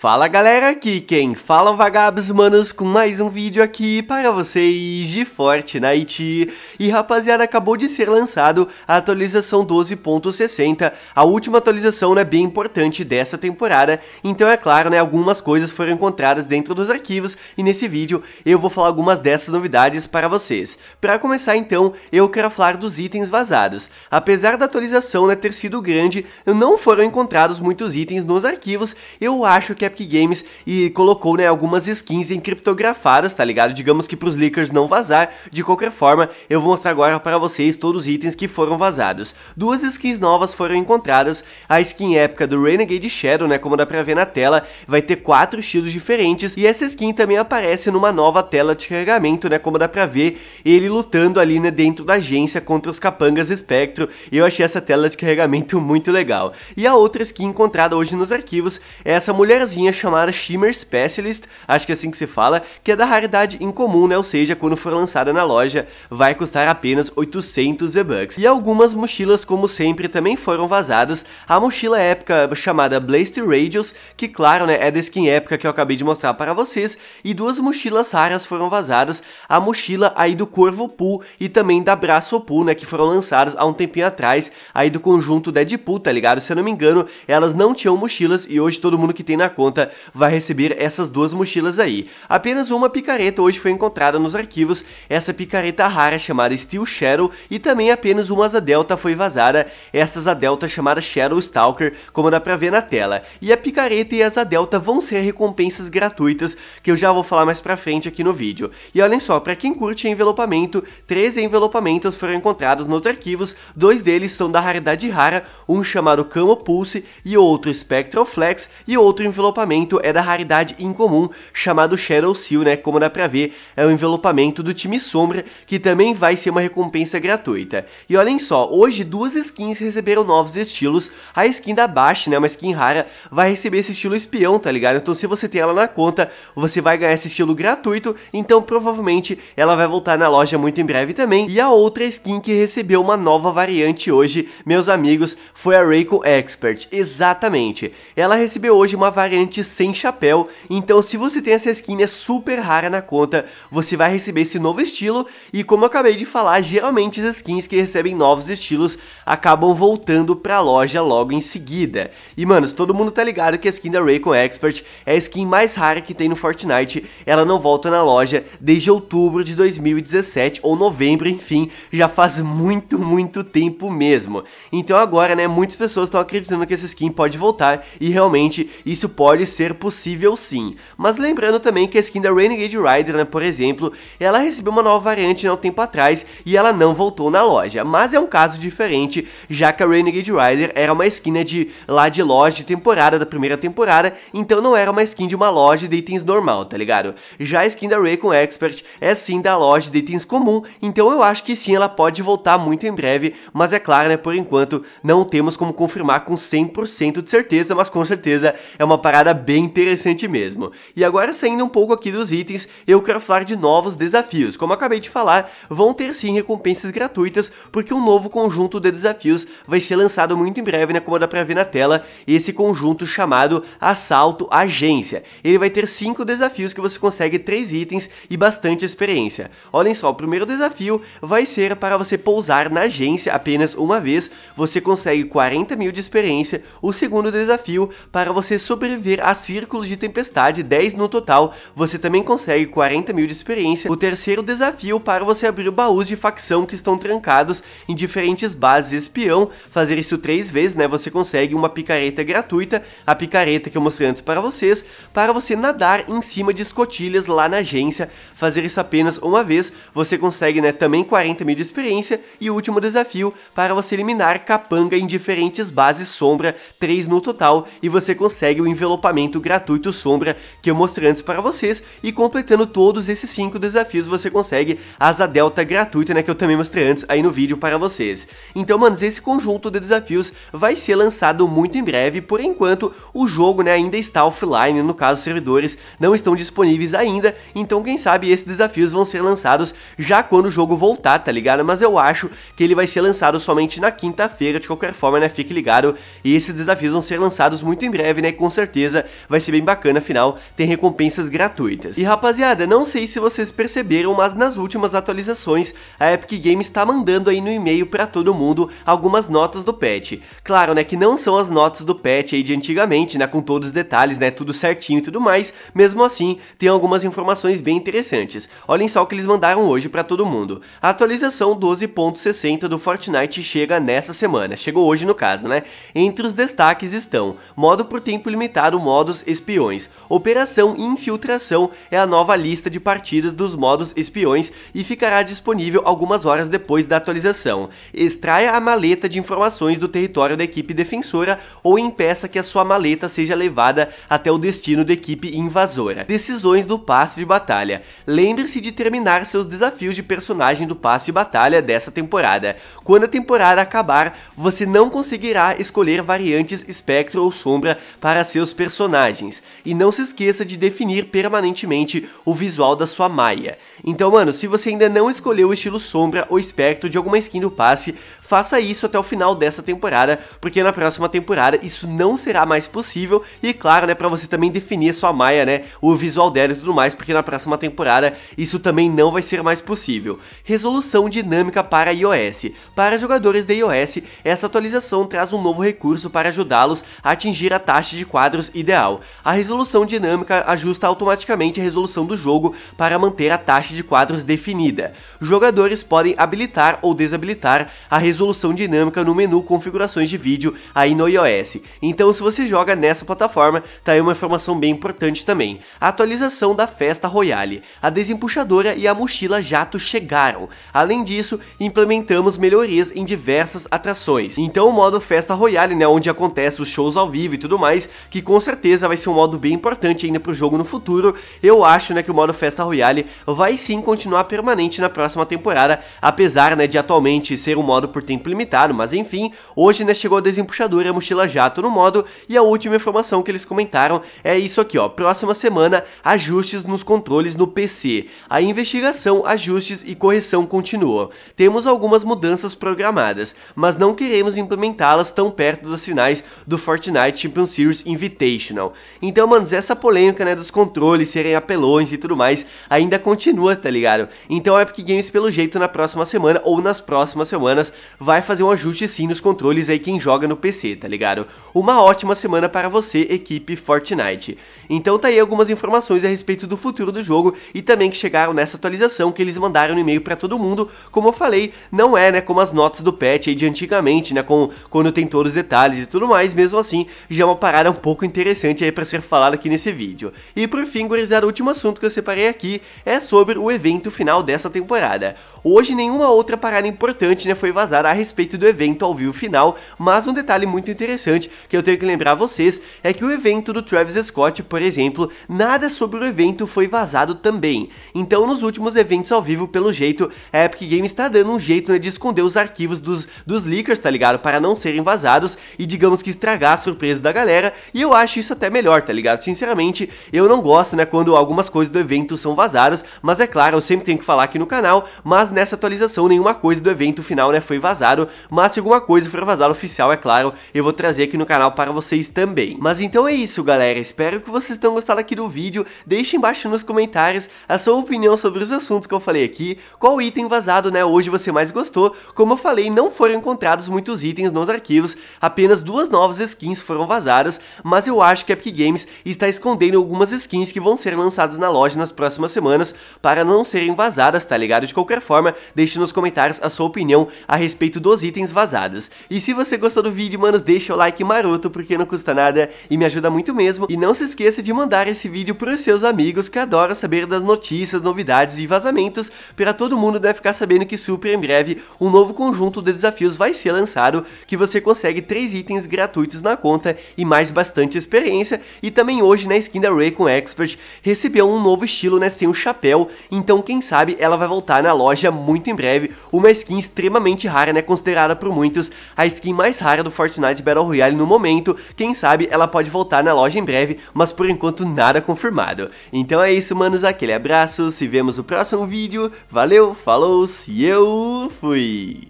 Fala galera, aqui quem fala é vagabos manos com mais um vídeo aqui para vocês de Fortnite. E rapaziada, acabou de ser lançado a atualização 12.60, a última atualização né, bem importante dessa temporada. Então é claro, né, algumas coisas foram encontradas dentro dos arquivos e nesse vídeo eu vou falar algumas dessas novidades para vocês. Para começar então, eu quero falar dos itens vazados. Apesar da atualização né, ter sido grande, não foram encontrados muitos itens nos arquivos, eu acho que é Epic Games e colocou, né, algumas skins encriptografadas, tá ligado? Digamos que pros leakers não vazar, de qualquer forma, eu vou mostrar agora para vocês todos os itens que foram vazados. Duas skins novas foram encontradas, a skin épica do Renegade Shadow, né, como dá pra ver na tela, vai ter quatro estilos diferentes, e essa skin também aparece numa nova tela de carregamento, né, como dá pra ver ele lutando ali, né, dentro da agência contra os capangas Espectro, e eu achei essa tela de carregamento muito legal. E a outra skin encontrada hoje nos arquivos é essa mulherzinha chamada Shimmer Specialist, acho que é assim que se fala, que é da raridade incomum, né? Ou seja, quando for lançada na loja, vai custar apenas 800 V-Bucks. E algumas mochilas, como sempre, também foram vazadas. A mochila épica chamada Blast Radius, que claro, né, é da skin épica que eu acabei de mostrar para vocês, e duas mochilas raras foram vazadas, a mochila aí do Corvo Pool e também da Braço Pool, né, que foram lançadas há um tempinho atrás, aí do conjunto Deadpool, tá ligado? Se eu não me engano, elas não tinham mochilas e hoje todo mundo que tem na conta conta vai receber essas duas mochilas aí. Apenas uma picareta hoje foi encontrada nos arquivos, essa picareta rara chamada Steel Shadow e também apenas uma asa delta foi vazada, essas asa delta chamada Shadow Stalker, como dá pra ver na tela. E a picareta e a asa delta vão ser recompensas gratuitas, que eu já vou falar mais pra frente aqui no vídeo. E olhem só, pra quem curte envelopamento, 13 envelopamentos foram encontrados nos arquivos, dois deles são da raridade rara, um chamado Camo Pulse e outro Spectral Flex e outro envelopamento envelopamento é da raridade incomum, chamado Shadow Seal, né? Como dá pra ver, é o envelopamento do time Sombra, que também vai ser uma recompensa gratuita. E olhem só, hoje duas skins receberam novos estilos. A skin da Bash, né? Uma skin rara, vai receber esse estilo espião, tá ligado? Então se você tem ela na conta, você vai ganhar esse estilo gratuito, então provavelmente ela vai voltar na loja muito em breve também. E a outra skin que recebeu uma nova variante hoje, meus amigos, foi a Reiko Expert. Exatamente. Ela recebeu hoje uma variante gigante sem chapéu, então se você tem essa skin é super rara na conta, você vai receber esse novo estilo, e como eu acabei de falar, geralmente as skins que recebem novos estilos acabam voltando pra loja logo em seguida. E manos, todo mundo tá ligado que a skin da Raycon Expert é a skin mais rara que tem no Fortnite, ela não volta na loja desde outubro de 2017 ou novembro, enfim, já faz muito, muito tempo mesmo. Então agora, né, muitas pessoas estão acreditando que essa skin pode voltar e realmente isso pode pode ser possível sim. Mas lembrando também que a skin da Renegade Rider, né, por exemplo, ela recebeu uma nova variante há um tempo atrás e ela não voltou na loja. Mas é um caso diferente, já que a Renegade Rider era uma skin né, de lá de loja de temporada, da primeira temporada, então não era uma skin de uma loja de itens normal, tá ligado? Já a skin da Raycon Expert é sim da loja de itens comum, então eu acho que sim, ela pode voltar muito em breve, mas é claro, né, por enquanto não temos como confirmar com 100% de certeza, mas com certeza é uma parada bem interessante mesmo. E agora saindo um pouco aqui dos itens, eu quero falar de novos desafios. Como acabei de falar, vão ter sim recompensas gratuitas, porque um novo conjunto de desafios vai ser lançado muito em breve, né, como dá pra ver na tela, esse conjunto chamado Assalto Agência. Ele vai ter cinco desafios que você consegue três itens e bastante experiência. Olhem só, o primeiro desafio vai ser para você pousar na agência apenas uma vez, você consegue 40 mil de experiência. O segundo desafio para você sobreviver a círculos de tempestade, 10 no total. Você também consegue 40 mil de experiência. O terceiro desafio para você abrir baús de facção que estão trancados em diferentes bases espião. Fazer isso três vezes, né? Você consegue uma picareta gratuita, a picareta que eu mostrei antes para vocês, para você nadar em cima de escotilhas lá na agência. Fazer isso apenas uma vez, você consegue, né? Também 40 mil de experiência. E o último desafio para você eliminar capanga em diferentes bases sombra, 3 no total, e você consegue o envelope envelopamento gratuito sombra que eu mostrei antes para vocês e completando todos esses 5 desafios você consegue asa delta gratuita, né, que eu também mostrei antes aí no vídeo para vocês. Então, manos, esse conjunto de desafios vai ser lançado muito em breve, por enquanto o jogo, né, ainda está offline, no caso os servidores não estão disponíveis ainda, então quem sabe esses desafios vão ser lançados já quando o jogo voltar, tá ligado? Mas eu acho que ele vai ser lançado somente na quinta-feira, de qualquer forma, né, fique ligado, e esses desafios vão ser lançados muito em breve, né, com certeza certeza vai ser bem bacana, afinal tem recompensas gratuitas. E rapaziada, não sei se vocês perceberam, mas nas últimas atualizações a Epic Games está mandando aí no e-mail para todo mundo algumas notas do patch. Claro, né, que não são as notas do patch aí de antigamente, né, com todos os detalhes, né, tudo certinho e tudo mais, mesmo assim tem algumas informações bem interessantes. Olhem só o que eles mandaram hoje para todo mundo. A atualização 12.60 do Fortnite chega nessa semana, chegou hoje no caso, né? Entre os destaques estão modo por tempo limitado Modos modus espiões. Operação Infiltração é a nova lista de partidas dos modos espiões e ficará disponível algumas horas depois da atualização. Extraia a maleta de informações do território da equipe defensora ou impeça que a sua maleta seja levada até o destino da equipe invasora. Decisões do passe de batalha. Lembre-se de terminar seus desafios de personagem do passe de batalha dessa temporada. Quando a temporada acabar, você não conseguirá escolher variantes espectro ou sombra para seus personagens personagens. E não se esqueça de definir permanentemente o visual da sua maia. Então, mano, se você ainda não escolheu o estilo sombra ou espectro de alguma skin do passe, faça isso até o final dessa temporada, porque na próxima temporada isso não será mais possível, e claro, né, para você também definir a sua maia, né, o visual dela e tudo mais, porque na próxima temporada isso também não vai ser mais possível. Resolução dinâmica para iOS. Para jogadores de iOS, essa atualização traz um novo recurso para ajudá-los a atingir a taxa de quadros ideal. A resolução dinâmica ajusta automaticamente a resolução do jogo para manter a taxa de quadros definida. Jogadores podem habilitar ou desabilitar a resolução resolução dinâmica no menu configurações de vídeo aí no iOS. Então se você joga nessa plataforma, tá aí uma informação bem importante também. A atualização da Festa Royale, a desempuxadora e a mochila jato chegaram. Além disso, implementamos melhorias em diversas atrações. Então o modo Festa Royale, né, onde acontece os shows ao vivo e tudo mais, que com certeza vai ser um modo bem importante ainda pro jogo no futuro, eu acho, né, que o modo Festa Royale vai sim continuar permanente na próxima temporada, apesar, né, de atualmente ser um modo por tempo limitado, mas enfim, hoje né, chegou a desempuxadora, a mochila jato no modo, e a última informação que eles comentaram é isso aqui, ó, próxima semana, ajustes nos controles no PC. A investigação, ajustes e correção continuam. Temos algumas mudanças programadas, mas não queremos implementá-las tão perto das finais do Fortnite Champion Series Invitational. Então, manos, essa polêmica, né, dos controles serem apelões e tudo mais, ainda continua, tá ligado? Então a Epic Games, pelo jeito, na próxima semana ou nas próximas semanas, vai fazer um ajuste sim nos controles aí quem joga no PC, tá ligado? Uma ótima semana para você, equipe Fortnite. Então tá aí algumas informações a respeito do futuro do jogo e também que chegaram nessa atualização que eles mandaram no e-mail para todo mundo. Como eu falei, não é, né, como as notas do patch aí de antigamente, né, com quando tem todos os detalhes e tudo mais, mesmo assim, já é uma parada um pouco interessante aí para ser falada aqui nesse vídeo. E por fim, gurizada, o último assunto que eu separei aqui é sobre o evento final dessa temporada. Hoje nenhuma outra parada importante, né, foi vazada falará a respeito do evento ao vivo final, mas um detalhe muito interessante que eu tenho que lembrar vocês é que o evento do Travis Scott, por exemplo, nada sobre o evento foi vazado também. Então, nos últimos eventos ao vivo, pelo jeito, a Epic Games está dando um jeito né, de esconder os arquivos dos, dos leakers, tá ligado? Para não serem vazados e, digamos que, estragar a surpresa da galera. E eu acho isso até melhor, tá ligado? Sinceramente, eu não gosto, né, quando algumas coisas do evento são vazadas, mas é claro, eu sempre tenho que falar aqui no canal, mas nessa atualização nenhuma coisa do evento final, né, foi vazada vazado, mas se alguma coisa for vazada oficial, é claro, eu vou trazer aqui no canal para vocês também. Mas então é isso, galera, espero que vocês tenham gostado aqui do vídeo, deixe embaixo nos comentários a sua opinião sobre os assuntos que eu falei aqui, qual item vazado, né, hoje você mais gostou, como eu falei, não foram encontrados muitos itens nos arquivos, apenas duas novas skins foram vazadas, mas eu acho que a Epic Games está escondendo algumas skins que vão ser lançadas na loja nas próximas semanas para não serem vazadas, tá ligado? De qualquer forma, deixe nos comentários a sua opinião a respeito respeito dos itens vazados. E se você gostou do vídeo, manos, deixa o like maroto, porque não custa nada e me ajuda muito mesmo. E não se esqueça de mandar esse vídeo pros seus amigos que adoram saber das notícias, novidades e vazamentos, para todo mundo deve ficar sabendo que super em breve um novo conjunto de desafios vai ser lançado, que você consegue 3 itens gratuitos na conta e mais bastante experiência, e também hoje na skin da Ray com Expert recebeu um novo estilo, né, sem o chapéu, então quem sabe ela vai voltar na loja muito em breve, uma skin extremamente rara é considerada por muitos a skin mais rara do Fortnite Battle Royale no momento, quem sabe ela pode voltar na loja em breve, mas por enquanto nada confirmado. Então é isso manos, aquele abraço, se vemos no próximo vídeo, valeu, falou, e eu fui!